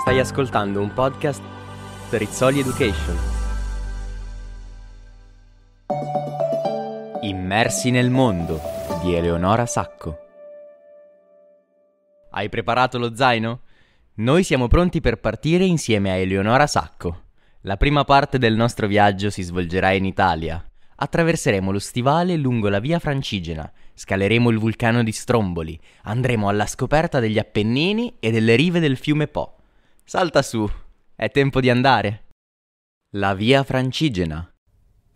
Stai ascoltando un podcast Rizzoli Education. Immersi nel mondo di Eleonora Sacco. Hai preparato lo zaino? Noi siamo pronti per partire insieme a Eleonora Sacco. La prima parte del nostro viaggio si svolgerà in Italia. Attraverseremo lo stivale lungo la via Francigena, scaleremo il vulcano di Stromboli, andremo alla scoperta degli Appennini e delle rive del fiume Po Salta su, è tempo di andare. La via francigena.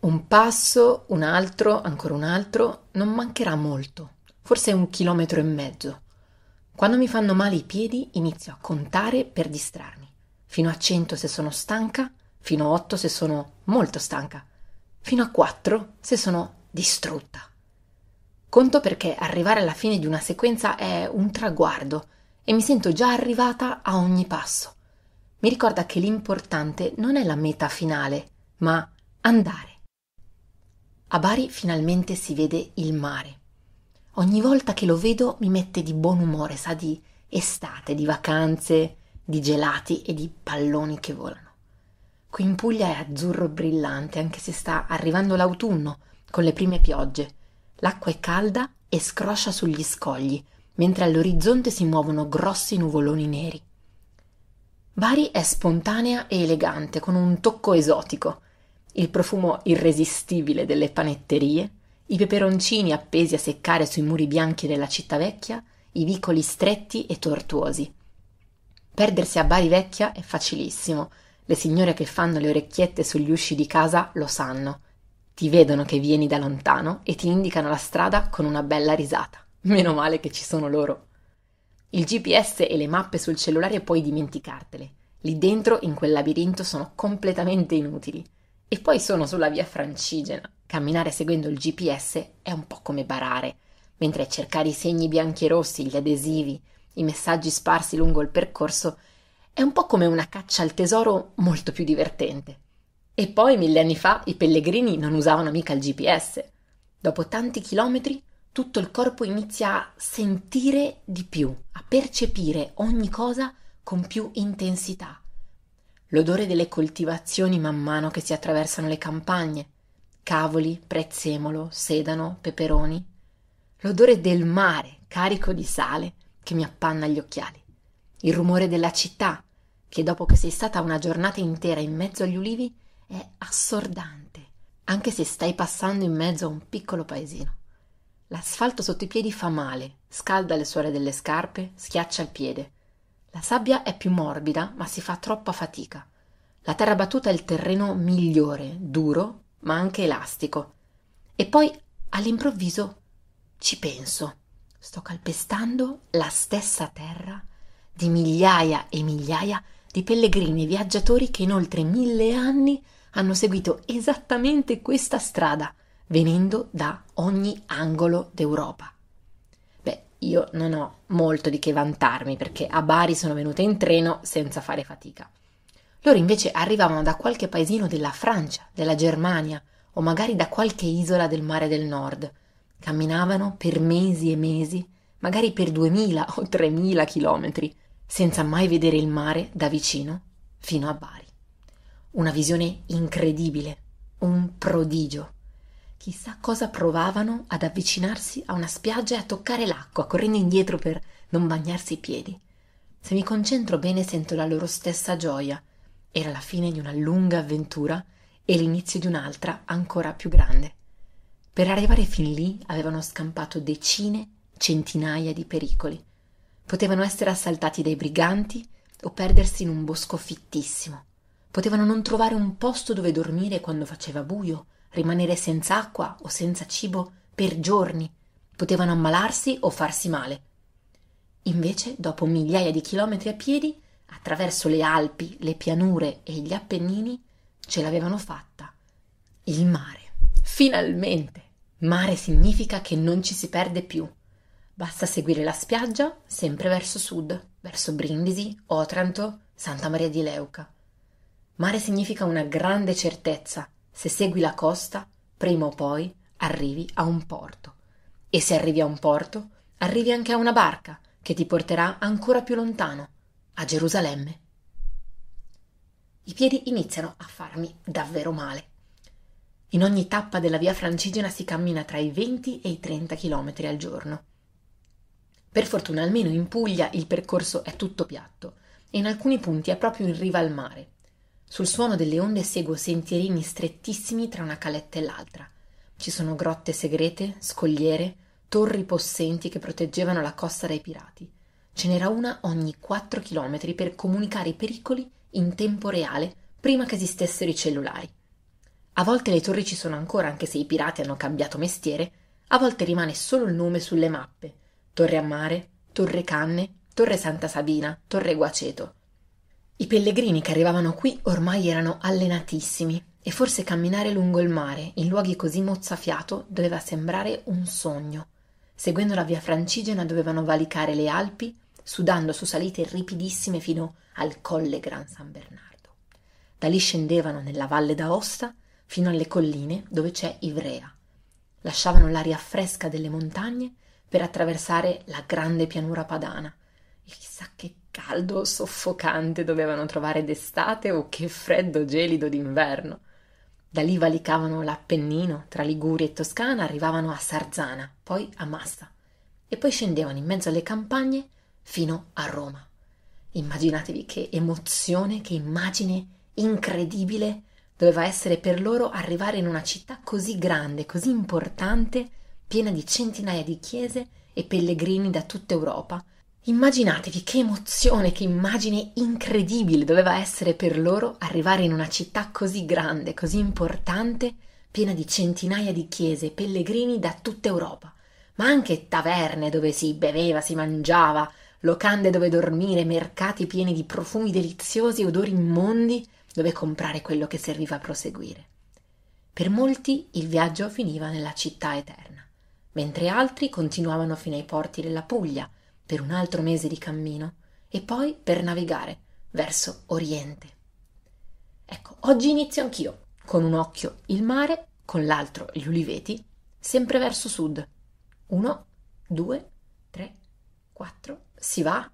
Un passo, un altro, ancora un altro, non mancherà molto, forse un chilometro e mezzo. Quando mi fanno male i piedi inizio a contare per distrarmi, fino a 100 se sono stanca, fino a 8 se sono molto stanca, fino a 4 se sono distrutta. Conto perché arrivare alla fine di una sequenza è un traguardo e mi sento già arrivata a ogni passo mi ricorda che l'importante non è la meta finale, ma andare. A Bari finalmente si vede il mare. Ogni volta che lo vedo mi mette di buon umore, sa di estate, di vacanze, di gelati e di palloni che volano. Qui in Puglia è azzurro brillante, anche se sta arrivando l'autunno con le prime piogge. L'acqua è calda e scroscia sugli scogli, mentre all'orizzonte si muovono grossi nuvoloni neri. Bari è spontanea e elegante, con un tocco esotico. Il profumo irresistibile delle panetterie, i peperoncini appesi a seccare sui muri bianchi della città vecchia, i vicoli stretti e tortuosi. Perdersi a Bari vecchia è facilissimo. Le signore che fanno le orecchiette sugli usci di casa lo sanno. Ti vedono che vieni da lontano e ti indicano la strada con una bella risata. Meno male che ci sono loro. Il GPS e le mappe sul cellulare puoi dimenticartele. Lì dentro, in quel labirinto, sono completamente inutili. E poi sono sulla via francigena. Camminare seguendo il GPS è un po' come barare, mentre cercare i segni bianchi e rossi, gli adesivi, i messaggi sparsi lungo il percorso è un po' come una caccia al tesoro molto più divertente. E poi, mille anni fa, i pellegrini non usavano mica il GPS. Dopo tanti chilometri tutto il corpo inizia a sentire di più, a percepire ogni cosa con più intensità. L'odore delle coltivazioni man mano che si attraversano le campagne, cavoli, prezzemolo, sedano, peperoni, l'odore del mare carico di sale che mi appanna gli occhiali, il rumore della città che dopo che sei stata una giornata intera in mezzo agli ulivi è assordante, anche se stai passando in mezzo a un piccolo paesino l'asfalto sotto i piedi fa male scalda le suole delle scarpe schiaccia il piede la sabbia è più morbida ma si fa troppa fatica la terra battuta è il terreno migliore duro ma anche elastico e poi all'improvviso ci penso sto calpestando la stessa terra di migliaia e migliaia di pellegrini e viaggiatori che in oltre mille anni hanno seguito esattamente questa strada venendo da ogni angolo d'Europa. Beh, io non ho molto di che vantarmi perché a Bari sono venuta in treno senza fare fatica. Loro invece arrivavano da qualche paesino della Francia, della Germania o magari da qualche isola del mare del nord. Camminavano per mesi e mesi, magari per duemila o tremila chilometri, senza mai vedere il mare da vicino fino a Bari. Una visione incredibile, un prodigio. Chissà cosa provavano ad avvicinarsi a una spiaggia e a toccare l'acqua, correndo indietro per non bagnarsi i piedi. Se mi concentro bene sento la loro stessa gioia. Era la fine di una lunga avventura e l'inizio di un'altra ancora più grande. Per arrivare fin lì avevano scampato decine, centinaia di pericoli. Potevano essere assaltati dai briganti o perdersi in un bosco fittissimo. Potevano non trovare un posto dove dormire quando faceva buio rimanere senza acqua o senza cibo per giorni, potevano ammalarsi o farsi male. Invece, dopo migliaia di chilometri a piedi, attraverso le Alpi, le pianure e gli Appennini, ce l'avevano fatta. Il mare. Finalmente! Mare significa che non ci si perde più. Basta seguire la spiaggia, sempre verso sud, verso Brindisi, Otranto, Santa Maria di Leuca. Mare significa una grande certezza, se segui la costa, prima o poi arrivi a un porto. E se arrivi a un porto, arrivi anche a una barca che ti porterà ancora più lontano, a Gerusalemme. I piedi iniziano a farmi davvero male. In ogni tappa della via francigena si cammina tra i 20 e i 30 km al giorno. Per fortuna almeno in Puglia il percorso è tutto piatto e in alcuni punti è proprio in riva al mare. Sul suono delle onde seguo sentierini strettissimi tra una caletta e l'altra. Ci sono grotte segrete, scogliere, torri possenti che proteggevano la costa dai pirati. Ce n'era una ogni quattro chilometri per comunicare i pericoli in tempo reale prima che esistessero i cellulari. A volte le torri ci sono ancora anche se i pirati hanno cambiato mestiere, a volte rimane solo il nome sulle mappe. Torre a mare, Torre Canne, Torre Santa Sabina, Torre Guaceto. I pellegrini che arrivavano qui ormai erano allenatissimi e forse camminare lungo il mare, in luoghi così mozzafiato, doveva sembrare un sogno. Seguendo la via francigena dovevano valicare le Alpi, sudando su salite ripidissime fino al colle Gran San Bernardo. Da lì scendevano nella valle d'Aosta fino alle colline dove c'è Ivrea. Lasciavano l'aria fresca delle montagne per attraversare la grande pianura padana. E chissà che caldo soffocante dovevano trovare d'estate o oh, che freddo gelido d'inverno. Da lì valicavano l'Appennino, tra Liguria e Toscana arrivavano a Sarzana, poi a Massa e poi scendevano in mezzo alle campagne fino a Roma. Immaginatevi che emozione, che immagine incredibile doveva essere per loro arrivare in una città così grande, così importante, piena di centinaia di chiese e pellegrini da tutta Europa, Immaginatevi che emozione, che immagine incredibile doveva essere per loro arrivare in una città così grande, così importante, piena di centinaia di chiese, pellegrini da tutta Europa, ma anche taverne dove si beveva, si mangiava, locande dove dormire, mercati pieni di profumi deliziosi odori immondi, dove comprare quello che serviva a proseguire. Per molti il viaggio finiva nella città eterna, mentre altri continuavano fino ai porti della Puglia, per un altro mese di cammino e poi per navigare verso Oriente. Ecco, oggi inizio anch'io, con un occhio il mare, con l'altro gli uliveti, sempre verso sud. Uno, due, tre, quattro, si va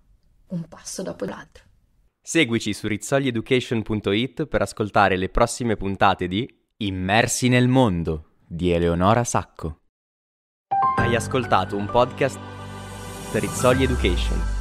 un passo dopo l'altro. Seguici su rizzoglieducation.it per ascoltare le prossime puntate di Immersi nel mondo di Eleonora Sacco. Hai ascoltato un podcast Rizzoli Education.